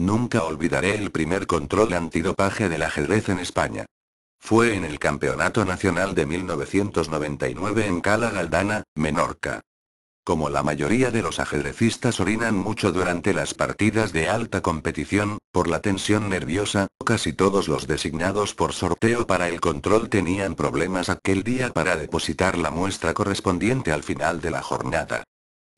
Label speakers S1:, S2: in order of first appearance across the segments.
S1: Nunca olvidaré el primer control antidopaje del ajedrez en España. Fue en el Campeonato Nacional de 1999 en Cala Galdana, Menorca. Como la mayoría de los ajedrecistas orinan mucho durante las partidas de alta competición, por la tensión nerviosa, casi todos los designados por sorteo para el control tenían problemas aquel día para depositar la muestra correspondiente al final de la jornada.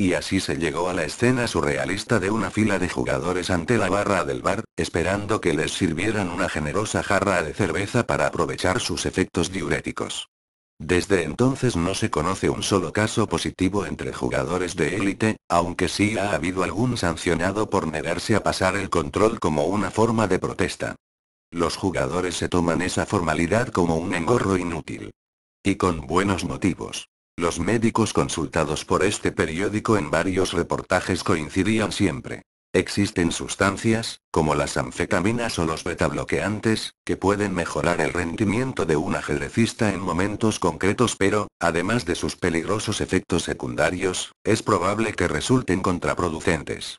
S1: Y así se llegó a la escena surrealista de una fila de jugadores ante la barra del bar, esperando que les sirvieran una generosa jarra de cerveza para aprovechar sus efectos diuréticos. Desde entonces no se conoce un solo caso positivo entre jugadores de élite, aunque sí ha habido algún sancionado por negarse a pasar el control como una forma de protesta. Los jugadores se toman esa formalidad como un engorro inútil. Y con buenos motivos. Los médicos consultados por este periódico en varios reportajes coincidían siempre. Existen sustancias, como las anfetaminas o los betabloqueantes, que pueden mejorar el rendimiento de un ajedrecista en momentos concretos pero, además de sus peligrosos efectos secundarios, es probable que resulten contraproducentes.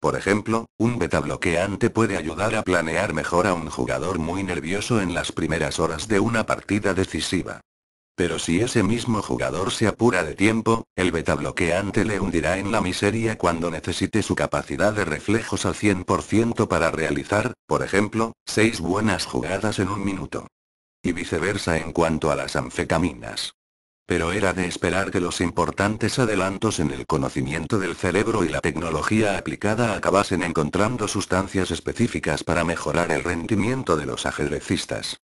S1: Por ejemplo, un betabloqueante puede ayudar a planear mejor a un jugador muy nervioso en las primeras horas de una partida decisiva. Pero si ese mismo jugador se apura de tiempo, el beta bloqueante le hundirá en la miseria cuando necesite su capacidad de reflejos al 100% para realizar, por ejemplo, 6 buenas jugadas en un minuto. Y viceversa en cuanto a las anfetaminas. Pero era de esperar que los importantes adelantos en el conocimiento del cerebro y la tecnología aplicada acabasen encontrando sustancias específicas para mejorar el rendimiento de los ajedrecistas.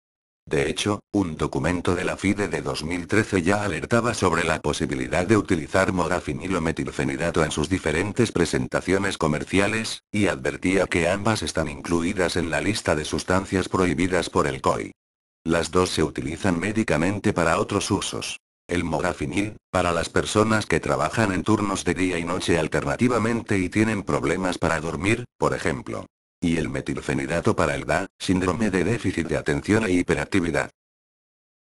S1: De hecho, un documento de la FIDE de 2013 ya alertaba sobre la posibilidad de utilizar o metilfenidato en sus diferentes presentaciones comerciales, y advertía que ambas están incluidas en la lista de sustancias prohibidas por el COI. Las dos se utilizan médicamente para otros usos. El morafinil, para las personas que trabajan en turnos de día y noche alternativamente y tienen problemas para dormir, por ejemplo y el metilfenidato para el DA, síndrome de déficit de atención e hiperactividad.